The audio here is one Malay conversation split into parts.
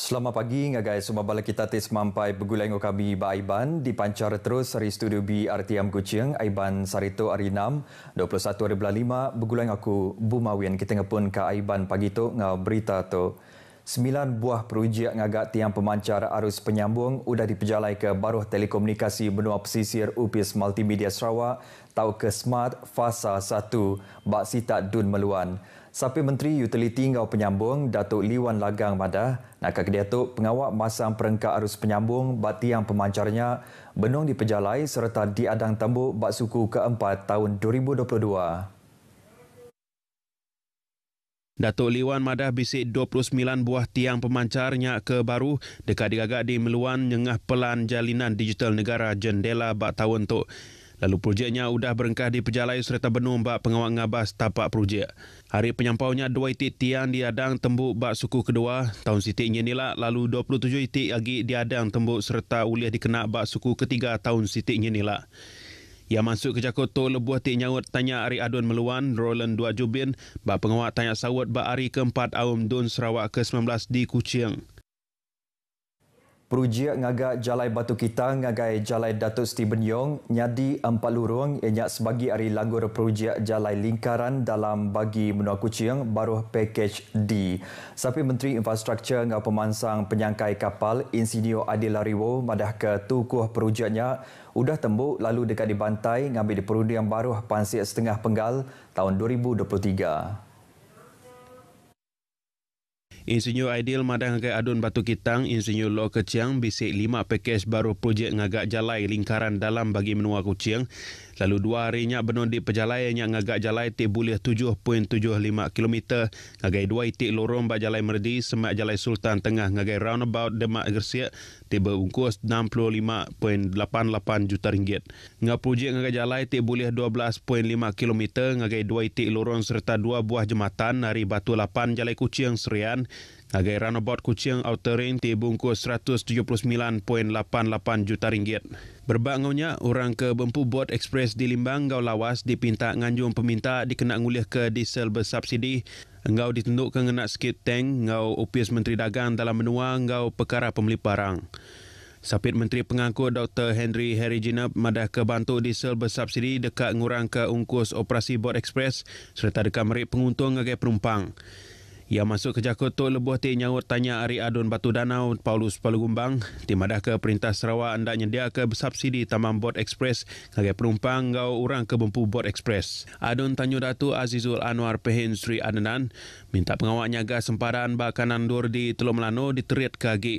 Selamat pagi ingat guys semua balik kita tes mampai begulang kami Ba Aiban dipancar terus dari studio B BRTM Kuching Aiban Sarito hari Arinam 21 hari bulan 5 begulang aku Bumawian kita ngapun ke Aiban pagi itu ngau berita tu Sembilan buah perujuk ngagak tiang pemancar arus penyambung sudah dipejalai ke baruh telekomunikasi benua pesisir UPIS Multimedia Sarawak tahu ke Smart Fasa 1 bak sitak dun meluan. Sapi Menteri Utiliti Ngau Penyambung Datuk Lee Lagang Madah, nak kaki Tu pengawak masang perengkak arus penyambung bati yang pemancarnya benung di Pejalai serta di Adang Tambuk Bak Suku keempat tahun 2022. Datuk Liwan madah bisik 29 buah tiang pemancar nyak ke baru dekat digagak di meluan nyengah pelan jalinan digital negara jendela bak tahun tu. Lalu projeknya sudah berengkah di Pejalai serta benuh bak pengawang ngabas tapak projek. Hari penyampaunya dua titik tiang diadang tembuk bak suku kedua. Tahun sitik nyenila lalu 27 titik lagi diadang tembuk serta uliah dikenak bak suku ketiga tahun sitik nyenila. Ia masuk ke Jakarta tu lebuah ti nyawut tanya hari Adun Meluan, Roland Dua Jubin, bak penguat tanya sawut bak hari keempat awam Dun Sarawak ke-19 di Kuching. Perujia ngaga Jalai Batu Kita ngagai Jalai Datuk Stephen Yong nyadi empat lurung ianya sebagi hari langgur perujia Jalai Lingkaran dalam bagi menua kucing baru package D. Sapi Menteri Infrastruktur ngau pemansang penyangkai kapal Insinio Adil Lariwo madah ke tukuh perujianya udah tembuk lalu dekat di dibantai ngambil di perundian baru pansi setengah penggal tahun 2023. Insinyur Aidil Madang Agai Adun Batu Kitang, Insinyur Lo Keciang bisik lima pakej baru projek ngagak jalai lingkaran dalam bagi menua Kuching. Lalu dua harinya benun di pejalai yang ngagak jalai ti boleh 7.75 km. Ngagai dua itik lorong bak jalai merdi semak jalai Sultan Tengah ngagai roundabout Demak Gersiak ti berungkus 65.88 juta ringgit. Ngag projek ngagak jalai ti boleh 12.5 km ngagai dua itik lorong serta dua buah jematan dari Batu Lapan Jalai Kuching Serian Harga runabout kucing autorin ti bungkus 179.88 juta ringgit. Berbangunnya, orang ke bempu bot ekspres di Limbang gau lawas dipinta nganjung peminta dikena ngulih ke diesel bersubsidi. Engau ditunduk ke ngena skit tank, ngau upis Menteri Dagang dalam menua ngau perkara pembeli barang. Sapit Menteri Pengangkut Dr. Henry Harry Jinab madah ke bantu diesel bersubsidi dekat ngurang ke ungkus operasi bot ekspres serta dekat merik penguntung agai perumpang. Ia masuk ke Jakut Tok Lebuh Ti nyawut tanya Ari Adun Batu Danau Paulus Palugumbang. Timadah ke Perintah Sarawak anda nyedia ke subsidi tamam bot ekspres sebagai penumpang ngau orang ke bempu bot ekspres. Adun Tanyu Datu Azizul Anwar Pehin Sri Adnan minta pengawak nyaga sempadan bakanan dur di Teluk Lano diterit ke agi.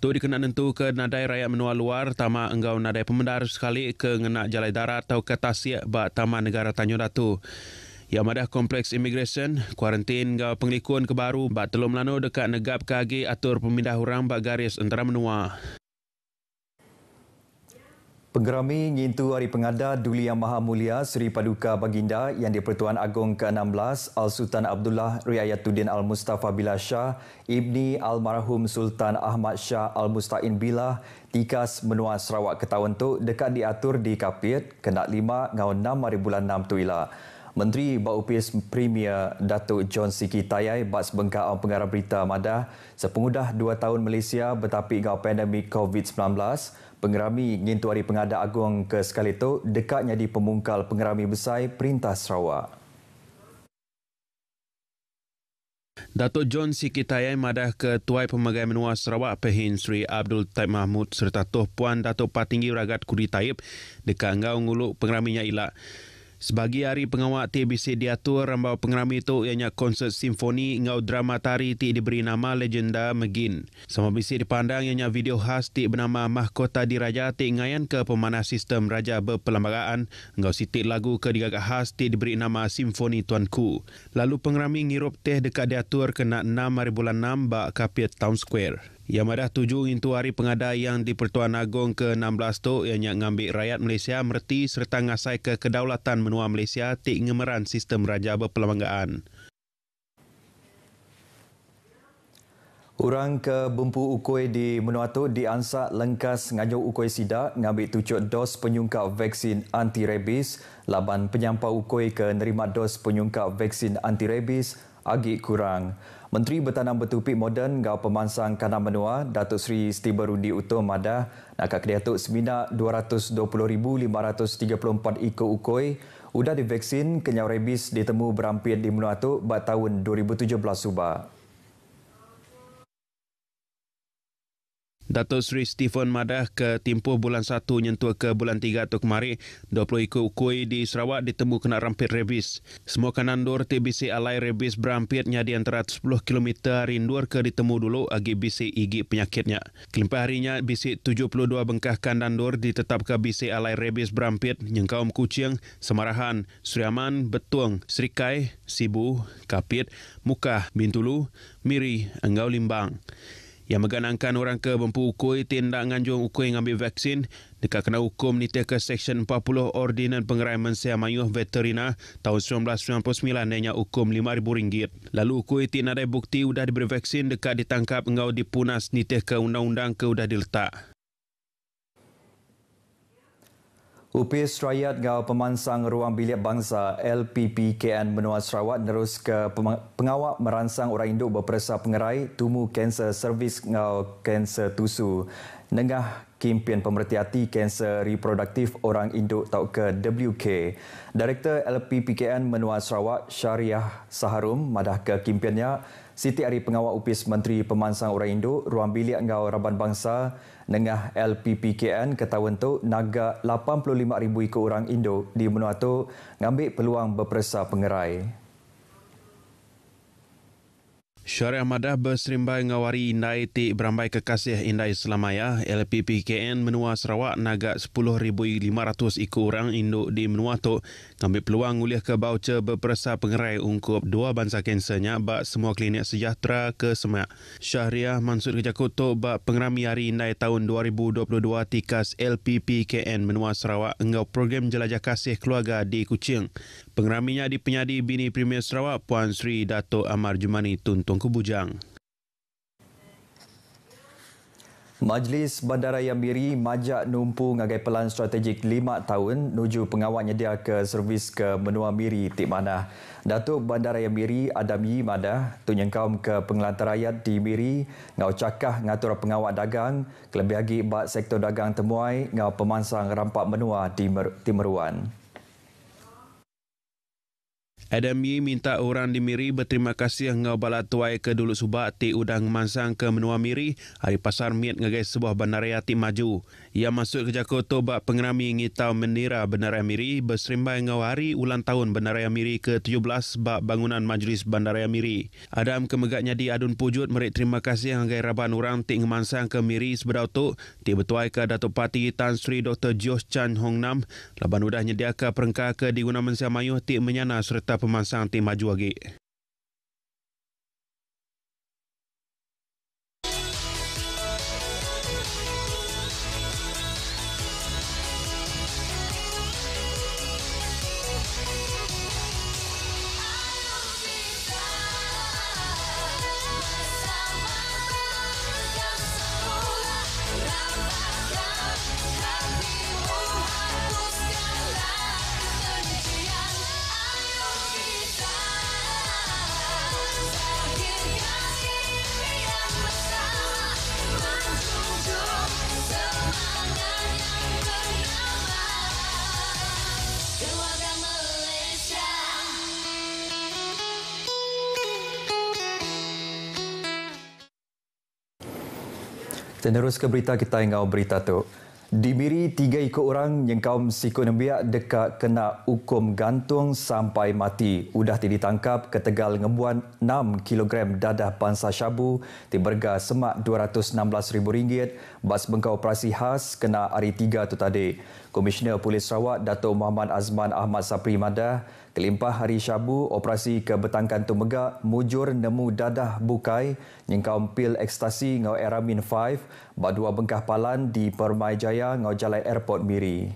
Tu dikena tentu ke nadai rakyat menua luar tama engau nadai pemendar sekali ke ngena jalai darat atau ke tasik ba taman negara Tanjung Datu. Ia madah kompleks imigresen, kuarantin ga penglikun ke baru bak telum lano dekat negap kage atur pemindah orang bak garis antara menua. Penggerami ngintu hari pengada Duli Yang Maha Mulia Seri Paduka Baginda yang di-Pertuan Agong ke-16 Al-Sultan Abdullah Riayatuddin Al-Mustafa Billah Shah Ibni Al-Marhum Sultan Ahmad Shah Al-Mustain Billah Tikas Menua Sarawak Ketawan tu dekat diatur di Kapit kena 5 ngau 6 hari bulan 6 tu ilah. Menteri Baupis Premier Datuk John Siki Tayai bas bengkak awam pengarah berita Madah sepengudah dua tahun Malaysia bertapi dengan pandemik COVID-19 pengerami ngintuari pengadak agung ke sekali itu dekatnya di pemungkal pengerami besar Perintah Sarawak. Datuk John Siki Tayai madah ketua Tuai Pemegai Menua Sarawak Pehin Sri Abdul Taib Mahmud serta Tuh Puan Datuk Patinggi Ragat Kudi Tayyip dekat Ngau Nguluk pengeraminya ilak. Sebagai hari pengawak TBC diatur rambau pengerami itu ianya konsert simfoni ngau drama tari ti diberi nama legenda Megin. Sama bisi dipandang ianya video khas ti bernama Mahkota Diraja ti ngayan ke pemanah sistem Raja Berpelambagaan ngau siti lagu ke digagak khas ti diberi nama Simfoni Tuanku. Lalu pengerami ngirup teh dekat diatur kena 6 hari bulan 6 bak kapit Town Square. Yang madah tuju itu hari pengadai yang di Pertuan Agong ke-16 tu yang nak ngambil rakyat Malaysia merti serta ngasai ke kedaulatan menua Malaysia tik ngemeran sistem raja berpelanggaan. Orang ke bumpu ukoi di Menua Tu diansak lengkas ngajau ukoi sidak ngambil tucuk dos penyungkap vaksin anti-rabis laban penyampau ukoi ke nerima dos penyungkap vaksin anti-rabis agak kurang. Menteri Bertanam Bertupik Modern Gau Pemansang Kanan Benua, Datuk Seri Stiber Rundi Utom Madah, Nakak Kedih Atuk 220,534 ikut ukoi, Udah divaksin, kenyau rabies ditemu berampir di Benua Atuk buat tahun 2017 subah. Datuk Sri Stephen Madah ke timpuh bulan 1 nyentuh ke bulan 3 atau kemarin, 20 ikut kui di Sarawak ditemu kena rampit rebis. Semua kanandur TBC alai rebis berampit nyadi antara 10 km rindur ke ditemu dulu agi bisi igi penyakitnya. Kelimpah harinya bisi 72 bengkah kanandur ditetap ke bisi alai rebis berampit yang kaum kucing, semarahan, suriaman, betuang, serikai, sibu, kapit, Muka bintulu, miri, Engau limbang yang mengenangkan orang ke bempu ukui tindak nganjung ukui yang ambil vaksin dekat kena hukum ni teka Seksyen 40 Ordinan Pengerai Mansia Mayuh Veterina tahun 1999 nanya hukum RM5,000. Lalu ukui tindak ada bukti sudah diberi vaksin dekat ditangkap engau dipunas ni teka undang-undang ke sudah diletak. Upis Rakyat Gawa Pemansang Ruang Bilik Bangsa LPPKN Benua Sarawak terus ke pengawal merangsang orang induk berperasa pengerai Tumu kanser servis Gawa kanser Tusu Nengah Kempen Pemerhati Kanser Reproduktif Orang Induk Tau ke WK. Direktur LPPKN Menua Sarawak Syariah Saharum madah ke kempennya Siti Ari Pengawal Upis Menteri Pemansang Orang Induk Ruang Bilik Ngau Raban Bangsa Nengah LPPKN ketahuan tu naga 85,000 ikut orang Induk di Menua tu ngambil peluang berperasa pengerai. Syariah Madah berserimbai ngawari indai ti berambai kekasih indai selamaya LPPKN menua Sarawak naga 10,500 iku orang induk di menua tu ngambil peluang ulih ke baucer berperasa pengerai ungkup dua bangsa kansernya bak semua klinik sejahtera ke semak. Syariah Mansur Kejakut tu bak pengerami hari indai tahun 2022 tikas LPPKN menua Sarawak ngau program jelajah kasih keluarga di Kuching. Pengeraminya di penyadi bini Premier Sarawak Puan Sri Dato' Amar Jumani Tuntung. Tunku Bujang. Majlis Bandaraya Miri majak numpu ngagai pelan strategik lima tahun menuju pengawal nyedia ke servis ke menua Miri tik mana. Datuk Bandaraya Miri Adam Yi Mada tunyengkaum ke pengelantarayat di Miri ngau cakah ngatur pengawal dagang kelebih lagi bak sektor dagang temuai ngau pemansang rampak menua di Timeruan. Adami minta orang di Miri berterima kasih dengan bala tuai ke dulu subak ti udang mansang ke menua Miri hari pasar miat ngagai sebuah bandaraya ti maju yang masuk ke Jakarta tu buat pengerami ngitau menira Bandaraya Miri berserimbai dengan hari ulang tahun Bandaraya Miri ke-17 buat bangunan majlis Bandaraya Miri. Adam kemegatnya di Adun Pujut merik terima kasih dengan raban orang tik ngemansang ke Miri sebedau tu tiba tuai ke Datuk Pati Tan Sri Dr. Josh Chan Hong Nam laban udah nyediakan perengkah ke di guna mensia mayuh tik menyana serta pemansang tik maju lagi. Terus ke berita kita yang kau berita tu. Dibiri tiga iku orang yang kaum siku nembiak dekat kena hukum gantung sampai mati. Udah tidak ditangkap ketegal ngebuan 6 kilogram dadah bangsa syabu di berga semak RM216,000 bas bengkau operasi khas kena hari tiga tu tadi. Komisioner Polis Sarawak Dato' Muhammad Azman Ahmad Sapri Madah Kelimpah hari Syabu, operasi kebetangkan tumegak, mujur nemu dadah bukai, nyengkau pil ekstasi ngau Eramin 5, badua bengkah palan di Permai Jaya ngau Jalai Airport Miri.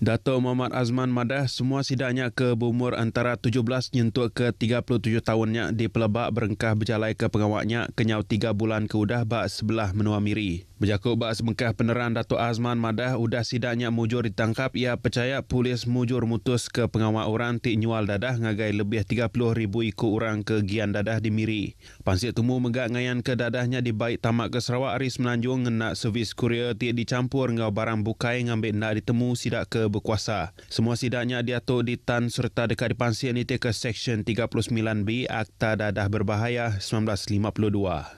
Dato Muhammad Azman Madah semua sidaknya ke berumur antara 17 nyentuk ke 37 tahunnya di pelebak berengkah berjalai ke pengawaknya kenyau 3 bulan keudah bak sebelah menua miri. Berjakub bahas semengkah peneran Dato' Azman Madah sudah sidaknya mujur ditangkap ia percaya polis mujur mutus ke pengawal orang ti nyual dadah ngagai lebih 30 ribu iku orang ke gian dadah di Miri. Pansit tumu megak ngayan ke dadahnya di baik tamak ke Sarawak Aris Menanjung ngena servis kurier ti dicampur ngau barang bukai ngambil nak ditemu sidak ke berkuasa. Semua sidaknya diatur di tan serta dekat di pansit ni ke Seksyen 39B Akta Dadah Berbahaya 1952.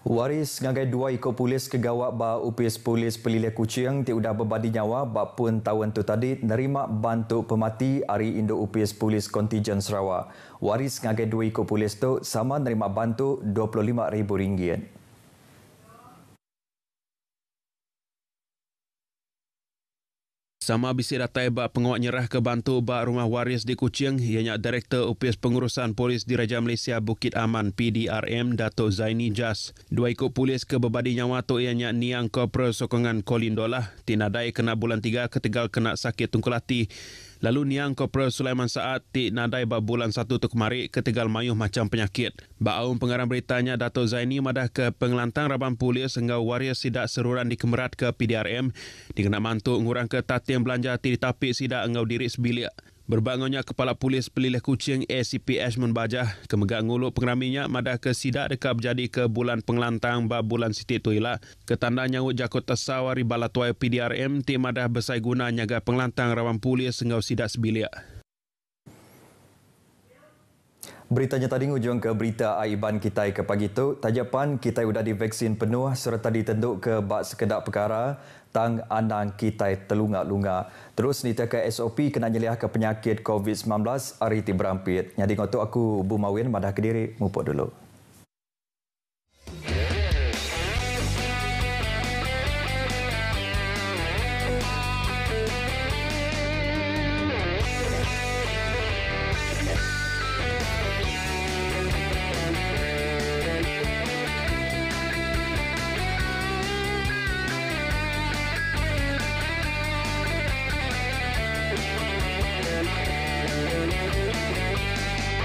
Waris ngagai dua ikut polis kegawak ba upis polis pelilih kucing ti udah berbadi nyawa ba tahun tu tadi nerima bantu pemati ari Indo upis polis kontijen Sarawak. Waris ngagai dua ikut polis tu sama nerima bantu RM25,000. Sama bisi datai bak penguat nyerah ke bantu bak rumah waris di Kuching, ianya Direktur Upis Pengurusan Polis di Raja Malaysia Bukit Aman PDRM, Dato' Zaini Jas. Dua ikut polis ke bebadi nyawa tu ianya Niang Kopra Sokongan Kolindolah, Tinadai kena bulan tiga ketegal kena sakit tungkulati. hati. Lalu niang Kopral Sulaiman Saad ti nadai ba bulan satu tu kemari ketegal mayuh macam penyakit. Ba aum pengarang beritanya Dato Zaini madah ke pengelantang raban pulia sehingga waria sidak seruran dikemerat ke PDRM dikena mantuk ngurang ke tatian belanja ti ditapik sidak engau diri sebilik. Berbangunnya Kepala Polis Pelilih Kucing ACP Ashman Bajah kemegang ngulu pengraminya madah ke sidak dekat berjadi ke bulan pengelantang bab bulan Siti Tuila. Ketanda nyawut jakut tersawari balatuai PDRM tim madah besai guna nyaga pengelantang rawan polis sengau sidak sebilik. Beritanya tadi ujung ke berita Aiban Kitai ke pagi itu, tajapan Kitai sudah divaksin penuh serta ditenduk ke bak sekedap perkara tang anang Kitai telunga-lunga. Terus nita ke SOP kena nyelih ke penyakit COVID-19 hari ti berampit. Nyadi ngotok aku Bu Mawin madah kediri mumpuk dulu.